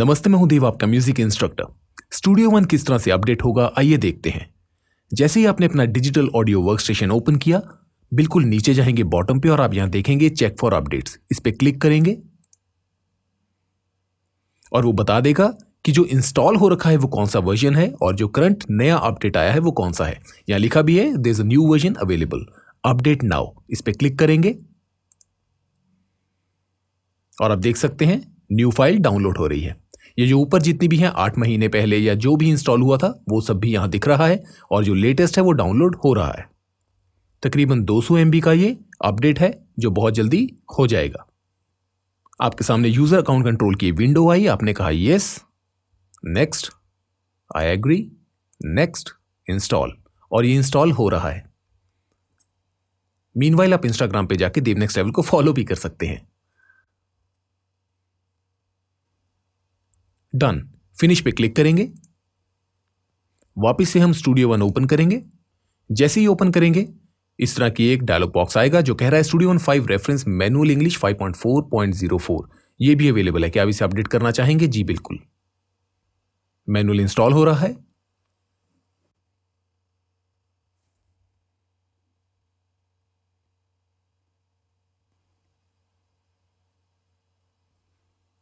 नमस्ते मैं हूं देव आपका म्यूजिक इंस्ट्रक्टर स्टूडियो वन किस तरह से अपडेट होगा आइए देखते हैं जैसे ही आपने अपना digital audio work station open किया बिल्कुल नीचे जाएंगे बॉटम पे और आप यहां देखेंगे चेक फॉर अपडेट्स इस पर क्लिक करेंगे और वो बता देगा कि जो इंस्टॉल हो रखा है वो कौन सा वर्जन है और जो करंट नया अपडेट आया है वो कौन सा है यहाँ लिखा भी है there is a new version available update now इस पर क्लिक करेंगे और आप देख सकते हैं न्यू फाइल डाउनलोड हो रही है ये जो ऊपर जितनी भी हैं आठ महीने पहले या जो भी इंस्टॉल हुआ था वो सब भी यहाँ दिख रहा है और जो लेटेस्ट है वो डाउनलोड हो रहा है तकरीबन 200 सौ का ये अपडेट है जो बहुत जल्दी हो जाएगा आपके सामने यूज़र अकाउंट कंट्रोल की विंडो आई आपने कहा yes next I agree next install और ये इंस्टॉल हो रहा है मीनवाइल आप इंस्टाग्राम पे जाके नेक्स्ट लेवल को फॉलो भी कर सकते हैं डन फिनिश पे क्लिक करेंगे वापिस से हम स्टूडियो वन ओपन करेंगे जैसे ही ओपन करेंगे इस तरह की एक डायलॉग बॉक्स आएगा जो कह रहा है studio one five reference manual English 5.4.04 ये भी अवेलेबल है क्या आप इसे अपडेट करना चाहेंगे जी बिल्कुल मैनुअल इंस्टॉल हो रहा है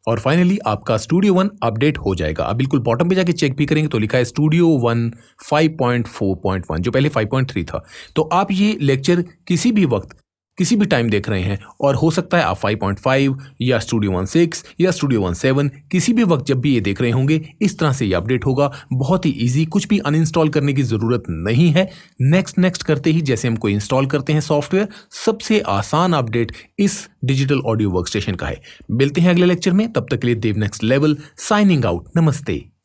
और फाइनली आपका स्टूडियो वन अपडेट हो जाएगा आप बिल्कुल बॉटम पे जाके चेक भी करेंगे तो लिखा है स्टूडियो वन 5.4.1 जो पहले 5.3 था तो आप ये लेक्चर किसी भी वक्त किसी भी टाइम देख रहे हैं और हो सकता है आप 5.5 या स्टूडियो वन सिक्स या स्टूडियो वन सेवन किसी भी वक्त जब भी ये देख रहे होंगे इस तरह से ये अपडेट होगा बहुत ही ईजी कुछ भी अनइंस्टॉल करने की ज़रूरत नहीं है नेक्स्ट नेक्स्ट करते ही जैसे हम कोई इंस्टॉल करते हैं सॉफ्टवेयर सबसे आसान अपडेट इस डिजिटल ऑडियो वर्क का है मिलते हैं अगले लेक्चर में तब तक के लिए Dev next level signing out नमस्ते